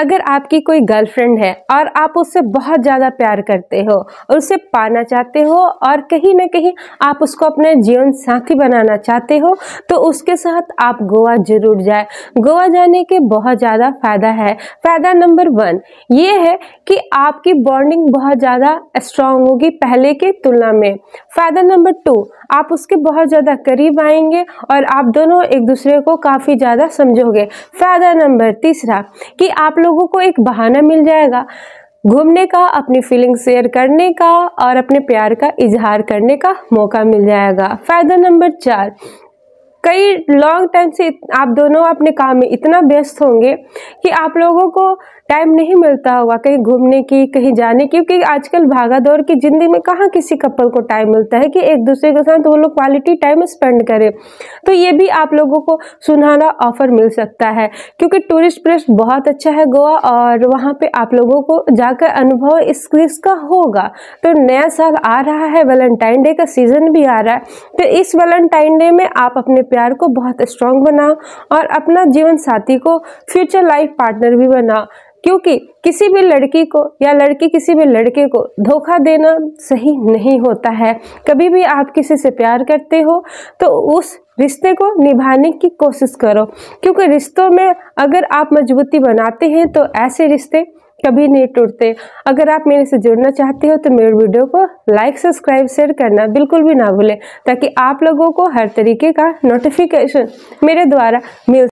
अगर आपकी कोई गर्लफ्रेंड है और आप उससे बहुत ज़्यादा प्यार करते हो और उसे पाना चाहते हो और कहीं ना कहीं आप उसको अपने जीवन साथी बनाना चाहते हो तो उसके साथ आप गोवा ज़रूर जाए गोवा जाने के बहुत ज़्यादा फ़ायदा है फ़ायदा नंबर वन ये है कि आपकी बॉन्डिंग बहुत ज़्यादा स्ट्रांग होगी पहले के तुलना में फ़ायदा नंबर टू आप उसके बहुत ज़्यादा करीब आएंगे और आप दोनों एक दूसरे को काफ़ी ज़्यादा समझोगे फ़ायदा नंबर तीसरा कि आप लोगों को एक बहाना मिल जाएगा घूमने का अपनी फीलिंग शेयर करने का और अपने प्यार का इजहार करने का मौका मिल जाएगा फ़ायदा नंबर चार कई लॉन्ग टाइम से आप दोनों अपने काम में इतना व्यस्त होंगे कि आप लोगों को टाइम नहीं मिलता होगा कहीं घूमने की कहीं जाने की क्योंकि आजकल भागा दौड़ की ज़िंदगी में कहाँ किसी कपल को टाइम मिलता है कि एक दूसरे के साथ वो लोग क्वालिटी टाइम स्पेंड करें तो ये भी आप लोगों को सुनहरा ऑफर मिल सकता है क्योंकि टूरिस्ट प्लेस बहुत अच्छा है गोवा और वहाँ पर आप लोगों को जाकर अनुभव इस चीज़ का होगा तो नया साल आ रहा है वैलेंटाइन डे का सीज़न भी आ रहा है तो इस वैलेंटाइन डे में आप अपने प्यार को बहुत स्ट्रांग बनाओ और अपना जीवन साथी को फ्यूचर लाइफ पार्टनर भी बनाओ क्योंकि किसी भी लड़की को या लड़की किसी भी लड़के को धोखा देना सही नहीं होता है कभी भी आप किसी से प्यार करते हो तो उस रिश्ते को निभाने की कोशिश करो क्योंकि रिश्तों में अगर आप मजबूती बनाते हैं तो ऐसे रिश्ते कभी नहीं टूटते अगर आप मेरे से जुड़ना चाहते हो तो मेरे वीडियो को लाइक सब्सक्राइब शेयर करना बिल्कुल भी ना भूलें ताकि आप लोगों को हर तरीके का नोटिफिकेशन मेरे द्वारा मिल